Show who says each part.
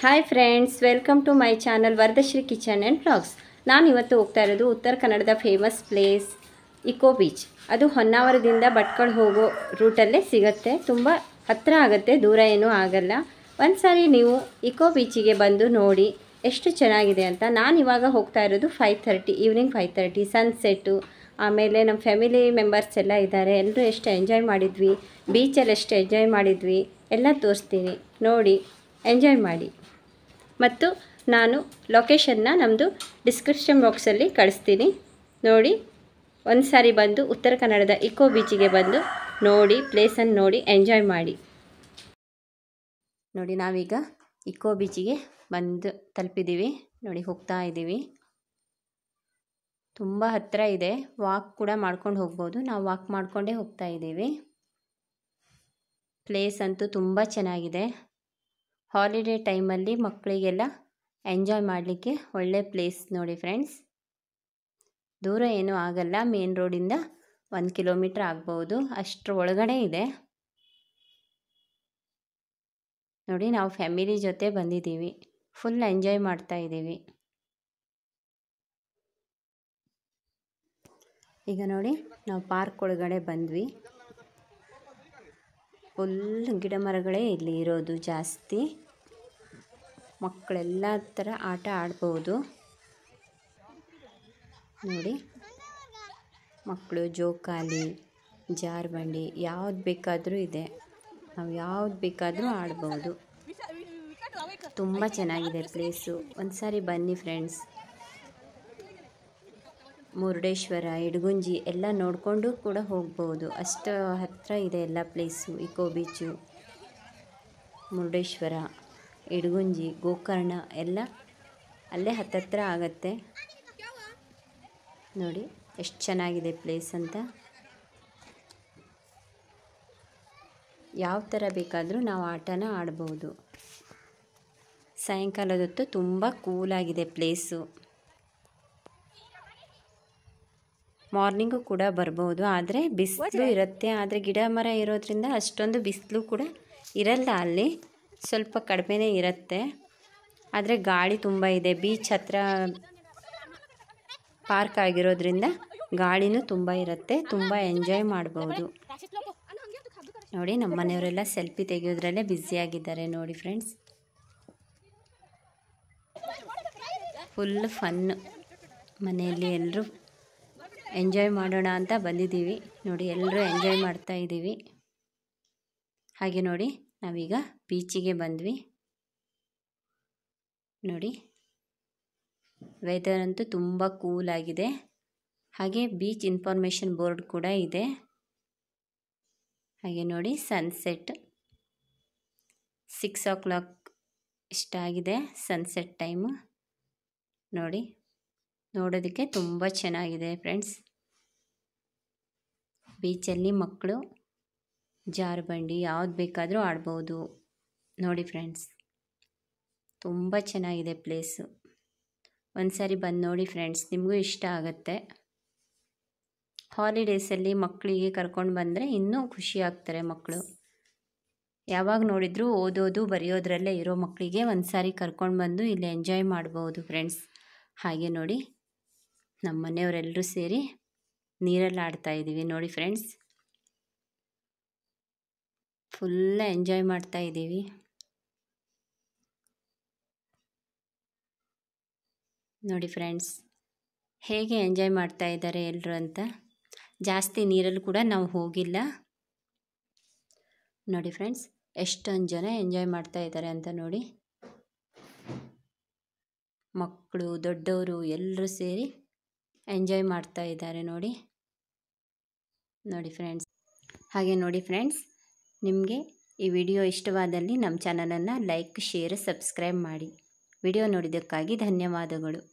Speaker 1: hi friends welcome to my channel Varadashree kitchen and blogs ನಾನು ಇವತ್ತು ಹೋಗ್ತಾ ಇರೋದು ಉತ್ತರ ಕನ್ನಡದ ಫೇಮಸ್ ಪ್ಲೇಸ್ ಇಕೋ ಬೀಚ್ ಅದು ಹೊನ್ನಾವರದಿಂದ ಭಟ್ಕಳ ಹೋಗೋ ರೂಟಲ್ಲೇ ಸಿಗುತ್ತೆ ತುಂಬ ಹತ್ತಿರ ಆಗುತ್ತೆ ದೂರ ಏನೂ ಆಗಲ್ಲ ಒಂದು ಸಾರಿ ನೀವು ಇಕೋ ಬೀಚಿಗೆ ಬಂದು ನೋಡಿ ಎಷ್ಟು ಚೆನ್ನಾಗಿದೆ ಅಂತ ನಾನು ಇವಾಗ ಹೋಗ್ತಾ ಇರೋದು five thirty evening five thirty sunset ಆಮೇಲೆ ನಮ್ಮ ಫ್ಯಾಮಿಲಿ ಮೆಂಬರ್ಸ್ ಎಲ್ಲ ಇದ್ದಾರೆ ಎಲ್ಲರೂ ಎಷ್ಟು ಎಂಜಾಯ್ ಮಾಡಿದ್ವಿ ಬೀಚಲ್ಲಿ ಎಷ್ಟು ಎಂಜಾಯ್ ಮಾಡಿದ್ವಿ ಎಲ್ಲ ತೋರಿಸ್ತೀನಿ ನೋಡಿ ಎಂಜಾಯ್ ಮಾಡಿ ಮತ್ತು ನಾನು ಲೊಕೇಶನ್ನ ನಮ್ಮದು ಡಿಸ್ಕ್ರಿಪ್ಷನ್ ಬಾಕ್ಸಲ್ಲಿ ಕಳಿಸ್ತೀನಿ ನೋಡಿ ಒಂದು ಸಾರಿ ಬಂದು ಉತ್ತರ ಕನ್ನಡದ ಇಕೋ ಬೀಚಿಗೆ ಬಂದು ನೋಡಿ ಪ್ಲೇಸನ್ನು ನೋಡಿ ಎಂಜಾಯ್ ಮಾಡಿ ನೋಡಿ ನಾವೀಗ ಇಕೋ ಬೀಚಿಗೆ ಬಂದು ತಲುಪಿದ್ದೀವಿ ನೋಡಿ ಹೋಗ್ತಾ ಇದ್ದೀವಿ ತುಂಬ ಹತ್ತಿರ ಇದೆ ವಾಕ್ ಕೂಡ ಮಾಡ್ಕೊಂಡು ಹೋಗ್ಬೋದು ನಾವು ವಾಕ್ ಮಾಡಿಕೊಂಡೇ ಹೋಗ್ತಾ ಇದ್ದೀವಿ ಪ್ಲೇಸ್ ಅಂತೂ ತುಂಬ ಚೆನ್ನಾಗಿದೆ ಹಾಲಿಡೇ ಟೈಮಲ್ಲಿ ಮಕ್ಕಳಿಗೆಲ್ಲ ಎಂಜಾಯ್ ಮಾಡಲಿಕ್ಕೆ ಒಳ್ಳೆ ಪ್ಲೇಸ್ ನೋಡಿ ಫ್ರೆಂಡ್ಸ್ ದೂರ ಏನೂ ಆಗಲ್ಲ ಮೇನ್ ರೋಡಿಂದ ಒಂದು ಕಿಲೋಮೀಟ್ರ್ ಆಗ್ಬೋದು ಅಷ್ಟರ ಒಳಗಡೆ ಇದೆ ನೋಡಿ ನಾವು ಫ್ಯಾಮಿಲಿ ಜೊತೆ ಬಂದಿದ್ದೀವಿ ಫುಲ್ ಎಂಜಾಯ್ ಮಾಡ್ತಾ ಇದ್ದೀವಿ ಈಗ ನೋಡಿ ನಾವು ಪಾರ್ಕ್ ಒಳಗಡೆ ಬಂದ್ವಿ ಫುಲ್ ಗಿಡ ಮರಗಳೇ ಇಲ್ಲಿ ಇರೋದು ಜಾಸ್ತಿ ಮಕ್ಕಳೆಲ್ಲ ಥರ ಆಟ ಆಡ್ಬೋದು ನೋಡಿ ಮಕ್ಕಳು ಜೋಕಾಲಿ ಜಾರ್ಬಂಡಿ ಯಾವ್ದು ಬೇಕಾದರೂ ಇದೆ ನಾವು ಯಾವ್ದು ಬೇಕಾದರೂ ಆಡ್ಬೋದು ತುಂಬ ಚೆನ್ನಾಗಿದೆ ಪ್ಲೇಸು ಒಂದು ಸಾರಿ ಬನ್ನಿ ಫ್ರೆಂಡ್ಸ್ ಮುರುಡೇಶ್ವರ ಇಡಗುಂಜಿ ಎಲ್ಲ ನೋಡಿಕೊಂಡು ಕೂಡ ಹೋಗ್ಬೋದು ಅಷ್ಟು ಹತ್ತಿರ ಇದೆ ಎಲ್ಲ place eco beach Murudeshwara Idagunji Gokarna ಎಲ್ಲ ಅಲ್ಲೇ ಹತ್ತತ್ರ ಆಗತ್ತೆ ನೋಡಿ ಎಷ್ಟು ಚೆನ್ನಾಗಿದೆ ಪ್ಲೇಸ್ ಅಂತ ಯಾವ ಥರ ಬೇಕಾದರೂ ನಾವು ಆಟನ ಆಡ್ಬೋದು ಹೊತ್ತು ತುಂಬ ಕೂಲಾಗಿದೆ ಪ್ಲೇಸು ಮಾರ್ನಿಂಗು ಕೂಡ ಬರ್ಬೋದು ಆದರೆ ಬಿಸಿಲು ಇರುತ್ತೆ ಆದರೆ ಗಿಡ ಮರ ಇರೋದ್ರಿಂದ ಅಷ್ಟೊಂದು ಬಿಸಿಲು ಕೂಡ ಇರಲ್ಲ ಅಲ್ಲಿ ಸ್ವಲ್ಪ ಕಡಿಮೆನೇ ಇರುತ್ತೆ ಆದರೆ ಗಾಳಿ ತುಂಬ ಇದೆ ಬೀಚ್ ಹತ್ರ ಪಾರ್ಕ್ ಆಗಿರೋದ್ರಿಂದ ಗಾಳಿನೂ ತುಂಬ ಇರುತ್ತೆ ತುಂಬ ಎಂಜಾಯ್ ಮಾಡ್ಬೋದು ನೋಡಿ ನಮ್ಮ ಮನೆಯವರೆಲ್ಲ ಸೆಲ್ಫಿ ತೆಗೆಯೋದ್ರಲ್ಲೇ ಬ್ಯುಸಿಯಾಗಿದ್ದಾರೆ ನೋಡಿ ಫ್ರೆಂಡ್ಸ್ ಫುಲ್ ಫನ್ ಮನೆಯಲ್ಲಿ ಎಲ್ಲರೂ ಎಂಜಾಯ್ ಮಾಡೋಣ ಅಂತ ಬಂದಿದ್ದೀವಿ ನೋಡಿ ಎಲ್ಲರೂ ಎಂಜಾಯ್ ಮಾಡ್ತಾ ಇದ್ದೀವಿ ಹಾಗೆ ನೋಡಿ ನಾವೀಗ ಬೀಚಿಗೆ ಬಂದ್ವಿ ನೋಡಿ ವೆದರ್ ಅಂತೂ ತುಂಬ ಕೂಲ್ ಆಗಿದೆ ಹಾಗೆ ಬೀಚ್ ಇನ್ಫಾರ್ಮೇಷನ್ ಬೋರ್ಡ್ ಕೂಡ ಇದೆ ಹಾಗೆ ನೋಡಿ ಸನ್ಸೆಟ್ ಸಿಕ್ಸ್ ಓ ಕ್ಲಾಕ್ ಇಷ್ಟ ಆಗಿದೆ ಸನ್ಸೆಟ್ ಟೈಮು ನೋಡಿ ನೋಡೋದಕ್ಕೆ ತುಂಬ ಚೆನ್ನಾಗಿದೆ ಫ್ರೆಂಡ್ಸ್ ಬೀಚಲ್ಲಿ ಮಕ್ಕಳು ಜಾರುಬಂಡಿ ಯಾವ್ದು ಬೇಕಾದರೂ ಆಡ್ಬೋದು ನೋಡಿ ಫ್ರೆಂಡ್ಸ್ ತುಂಬ ಚೆನ್ನಾಗಿದೆ ಪ್ಲೇಸು ಒಂದು ಸಾರಿ ಬಂದು ನೋಡಿ ಫ್ರೆಂಡ್ಸ್ ನಿಮಗೂ ಇಷ್ಟ ಆಗುತ್ತೆ ಹಾಲಿಡೇಸಲ್ಲಿ ಮಕ್ಕಳಿಗೆ ಕರ್ಕೊಂಡು ಬಂದರೆ ಇನ್ನೂ ಖುಷಿ ಆಗ್ತಾರೆ ಮಕ್ಕಳು ಯಾವಾಗ ನೋಡಿದರೂ ಓದೋದು ಬರೆಯೋದ್ರಲ್ಲೇ ಇರೋ ಮಕ್ಕಳಿಗೆ ಒಂದು ಸಾರಿ ಕರ್ಕೊಂಡು ಬಂದು ಇಲ್ಲಿ ಎಂಜಾಯ್ ಮಾಡ್ಬೋದು ಫ್ರೆಂಡ್ಸ್ ಹಾಗೆ ನೋಡಿ ನಮ್ಮ ಮನೆಯವರೆಲ್ಲರೂ ಸೇರಿ ನೀರಲ್ಲಿ ಆಡ್ತಾ ಇದ್ದೀವಿ ನೋಡಿ ಫ್ರೆಂಡ್ಸ್ ಫುಲ್ಲ ಎಂಜಾಯ್ ಮಾಡ್ತಾ ಇದ್ದೀವಿ ನೋಡಿ ಫ್ರೆಂಡ್ಸ್ ಹೇಗೆ ಎಂಜಾಯ್ ಮಾಡ್ತಾ ಇದ್ದಾರೆ ಎಲ್ಲರೂ ಅಂತ ಜಾಸ್ತಿ ನೀರಲ್ಲಿ ಕೂಡ ನಾವು ಹೋಗಿಲ್ಲ ನೋಡಿ ಫ್ರೆಂಡ್ಸ್ ಎಷ್ಟೊಂದು ಜನ ಎಂಜಾಯ್ ಮಾಡ್ತಾ ಇದ್ದಾರೆ ಅಂತ ನೋಡಿ ಮಕ್ಕಳು ದೊಡ್ಡವರು ಎಲ್ಲರೂ ಸೇರಿ ಎಂಜಾಯ್ ಮಾಡ್ತಾ ಇದ್ದಾರೆ ನೋಡಿ ನೋಡಿ ಫ್ರೆಂಡ್ಸ್ ಹಾಗೆ ನೋಡಿ ಫ್ರೆಂಡ್ಸ್ ನಿಮಗೆ ಈ ವಿಡಿಯೋ ಇಷ್ಟವಾದಲ್ಲಿ ನಮ್ಮ ಚಾನಲನ್ನು ಲೈಕ್ ಶೇರ್ ಸಬ್ಸ್ಕ್ರೈಬ್ ಮಾಡಿ ವಿಡಿಯೋ ನೋಡಿದ್ದಕ್ಕಾಗಿ ಧನ್ಯವಾದಗಳು